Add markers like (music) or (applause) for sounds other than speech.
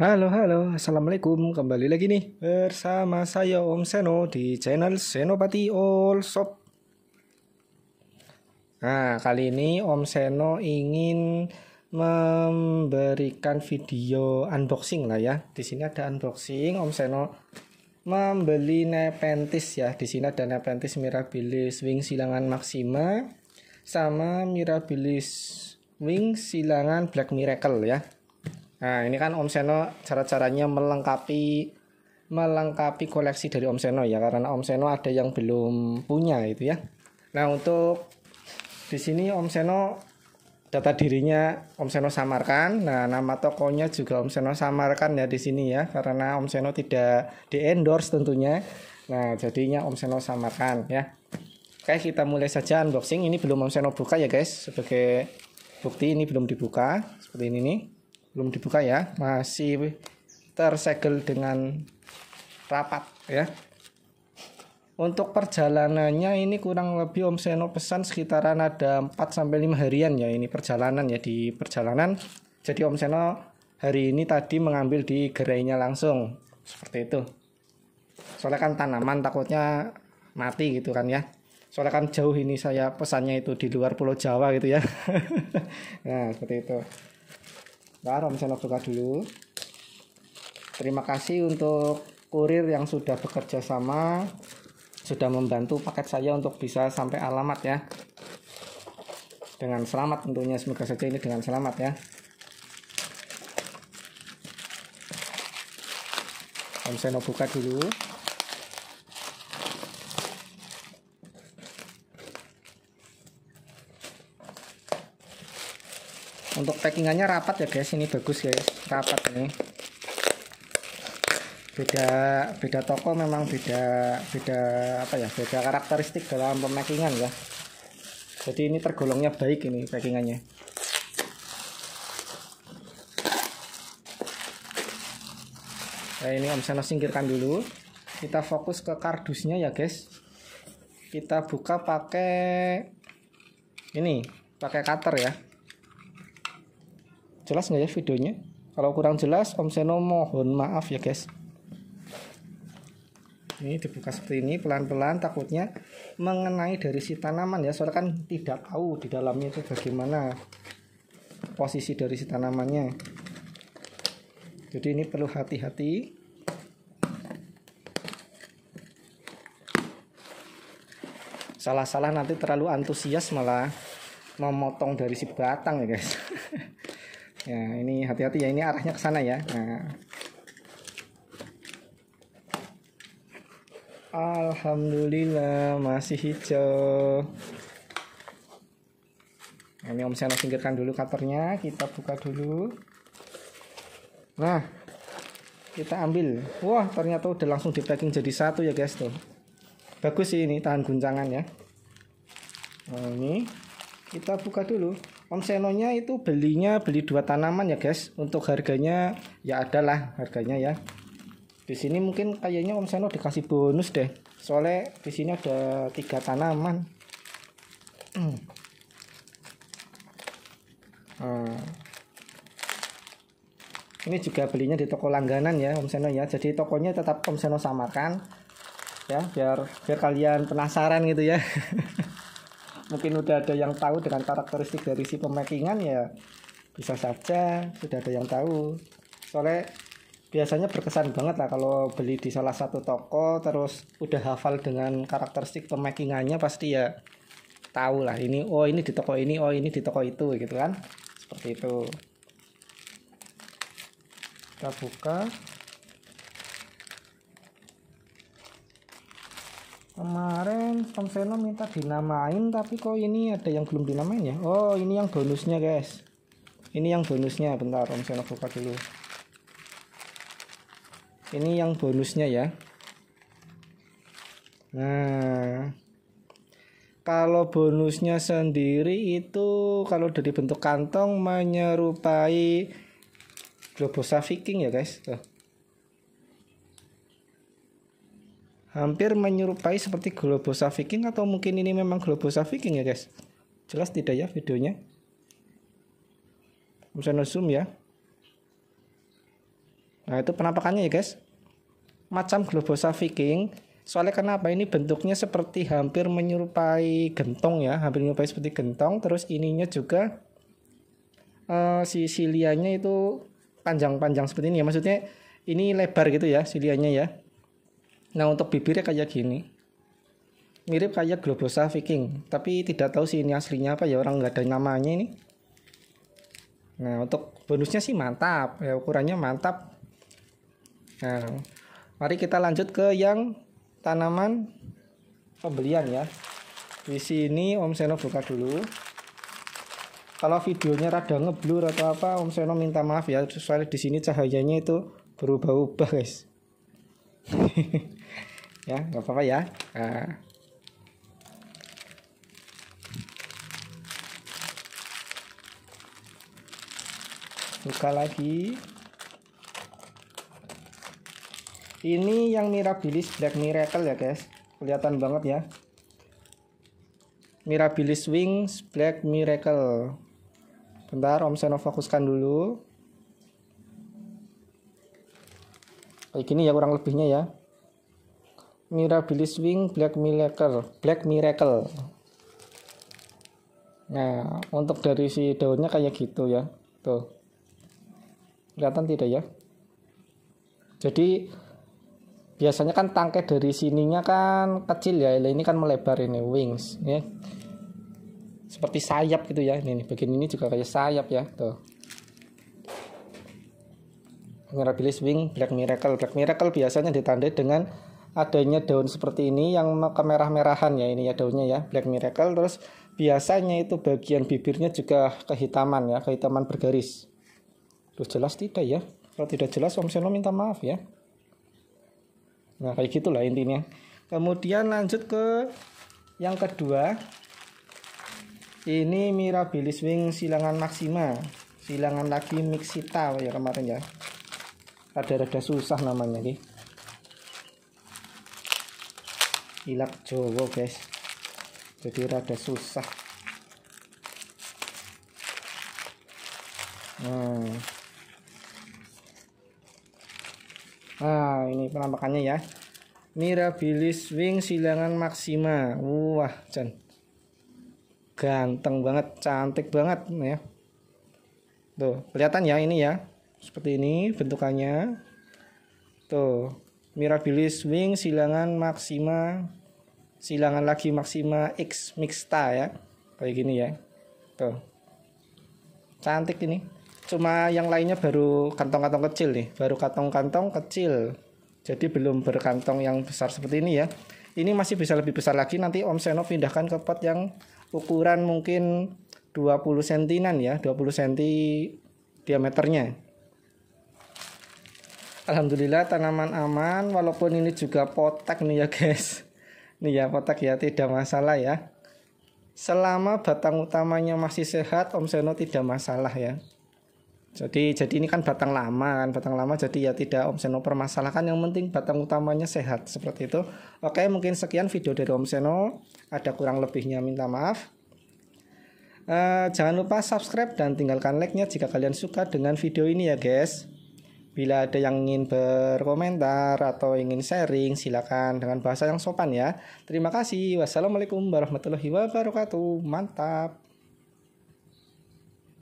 Halo, halo, assalamualaikum. Kembali lagi nih bersama saya Om Seno di channel Senopati All Shop. Nah, kali ini Om Seno ingin memberikan video unboxing lah ya. Di sini ada unboxing Om Seno membeli Nepentis ya. Di sini ada Nepentis Mirabilis Wing Silangan maksima sama Mirabilis Wing Silangan Black Miracle ya. Nah, ini kan Om Seno cara-caranya melengkapi melengkapi koleksi dari Om Seno ya karena Om Seno ada yang belum punya itu ya. Nah, untuk di sini Om Seno data dirinya Om Seno samarkan. Nah, nama tokonya juga Om Seno samarkan ya di sini ya karena Om Seno tidak di endorse tentunya. Nah, jadinya Om Seno samarkan ya. Oke, kita mulai saja unboxing. Ini belum Om Seno buka ya, guys. Sebagai bukti ini belum dibuka seperti ini nih belum dibuka ya masih tersegel dengan rapat ya untuk perjalanannya ini kurang lebih Om Seno pesan sekitaran ada 4 sampai 5 harian ya ini perjalanan ya di perjalanan. Jadi Om Seno hari ini tadi mengambil di gerainya langsung seperti itu. Soalnya kan tanaman takutnya mati gitu kan ya. Soalnya kan jauh ini saya pesannya itu di luar pulau Jawa gitu ya. (laughs) nah, seperti itu om saya buka dulu. Terima kasih untuk kurir yang sudah bekerja sama, sudah membantu paket saya untuk bisa sampai alamat ya. Dengan selamat tentunya, semoga saja ini dengan selamat ya. Om Seno buka dulu. untuk packingannya rapat ya guys ini bagus guys rapat ini beda beda toko memang beda beda apa ya beda karakteristik dalam pemakingan ya jadi ini tergolongnya baik ini packingannya nah ini om sana singkirkan dulu kita fokus ke kardusnya ya guys kita buka pakai ini pakai cutter ya Jelas nggak ya videonya? Kalau kurang jelas, Om Seno mohon maaf ya guys. Ini dibuka seperti ini pelan-pelan takutnya mengenai dari si tanaman ya. Soalnya kan tidak tahu di dalamnya itu bagaimana posisi dari si tanamannya. Jadi ini perlu hati-hati. Salah-salah nanti terlalu antusias malah memotong dari si batang ya guys. (laughs) ya ini hati-hati ya ini arahnya ke sana ya nah. Alhamdulillah masih hijau nah, ini Om saya singkirkan dulu katernya, kita buka dulu nah kita ambil wah ternyata udah langsung di packing jadi satu ya guys tuh bagus sih ini tahan guncangan ya nah, ini kita buka dulu Om Senonya itu belinya beli dua tanaman ya guys untuk harganya ya adalah harganya ya di sini mungkin kayaknya Om Seno dikasih bonus deh soalnya di sini ada tiga tanaman hmm. eh. ini juga belinya di toko langganan ya Om Seno ya jadi tokonya tetap Om Seno samakan ya biar biar kalian penasaran gitu ya (laughs) mungkin udah ada yang tahu dengan karakteristik dari si pemakingan ya bisa saja sudah ada yang tahu soalnya biasanya berkesan banget lah kalau beli di salah satu toko terus udah hafal dengan karakteristik pemakingannya pasti ya tahu lah ini oh ini di toko ini oh ini di toko itu gitu kan seperti itu kita buka kemarin Somseno minta dinamain tapi kok ini ada yang belum dinamain ya oh ini yang bonusnya guys ini yang bonusnya bentar Om buka dulu ini yang bonusnya ya nah kalau bonusnya sendiri itu kalau dari bentuk kantong menyerupai globosa viking ya guys tuh hampir menyerupai seperti globosa viking atau mungkin ini memang globosa viking ya guys jelas tidak ya videonya bisa zoom ya nah itu penampakannya ya guys macam globosa viking soalnya kenapa ini bentuknya seperti hampir menyerupai gentong ya hampir menyerupai seperti gentong terus ininya juga uh, si silianya itu panjang-panjang seperti ini ya maksudnya ini lebar gitu ya silianya ya Nah untuk bibirnya kayak gini, mirip kayak globosa viking, tapi tidak tahu sih ini aslinya apa ya orang nggak ada namanya ini. Nah untuk bonusnya sih mantap, ya ukurannya mantap. Nah mari kita lanjut ke yang tanaman pembelian ya. Di sini Om Seno buka dulu. Kalau videonya rada ngeblur atau apa, Om Seno minta maaf ya. Soalnya di sini cahayanya itu berubah-ubah guys. (laughs) ya nggak apa-apa ya nah. buka lagi ini yang mirabilis black miracle ya guys kelihatan banget ya mirabilis wings black miracle bentar om seno fokuskan dulu kayak gini ya kurang lebihnya ya Mirabilis Wing Black Miracle Black Miracle nah untuk dari si daunnya kayak gitu ya tuh kelihatan tidak ya jadi biasanya kan tangkai dari sininya kan kecil ya ini kan melebar ini wings ya seperti sayap gitu ya ini, bagian ini juga kayak sayap ya tuh mirabilis wing black miracle black miracle biasanya ditandai dengan adanya daun seperti ini yang kemerah-merahan ya ini ya daunnya ya black miracle terus biasanya itu bagian bibirnya juga kehitaman ya kehitaman bergaris terus jelas tidak ya kalau tidak jelas Om Seno minta maaf ya nah kayak gitulah intinya kemudian lanjut ke yang kedua ini Mirabilis Wing silangan maksima silangan lagi mixita ya kemarin ya ada rada susah namanya nih kilat Jowo guys jadi rada susah nah nah ini penampakannya ya Mirabilis wing silangan maksima wah Jan ganteng banget cantik banget ya tuh kelihatan ya ini ya seperti ini bentukannya tuh mirabilis wing silangan maksima silangan lagi maksima X mixta ya kayak gini ya tuh cantik ini cuma yang lainnya baru kantong-kantong kecil nih baru kantong-kantong kecil jadi belum berkantong yang besar seperti ini ya ini masih bisa lebih besar lagi nanti Om Seno pindahkan ke pot yang ukuran mungkin 20 sentinan ya 20 cm diameternya Alhamdulillah tanaman aman walaupun ini juga potek nih ya guys ini ya kotak ya tidak masalah ya. Selama batang utamanya masih sehat, Om Seno tidak masalah ya. Jadi jadi ini kan batang lama kan, batang lama jadi ya tidak Om Seno permasalahkan yang penting batang utamanya sehat seperti itu. Oke, mungkin sekian video dari Om Seno. Ada kurang lebihnya minta maaf. Uh, jangan lupa subscribe dan tinggalkan like-nya jika kalian suka dengan video ini ya guys. Bila ada yang ingin berkomentar atau ingin sharing, silakan dengan bahasa yang sopan ya. Terima kasih. Wassalamualaikum warahmatullahi wabarakatuh. Mantap.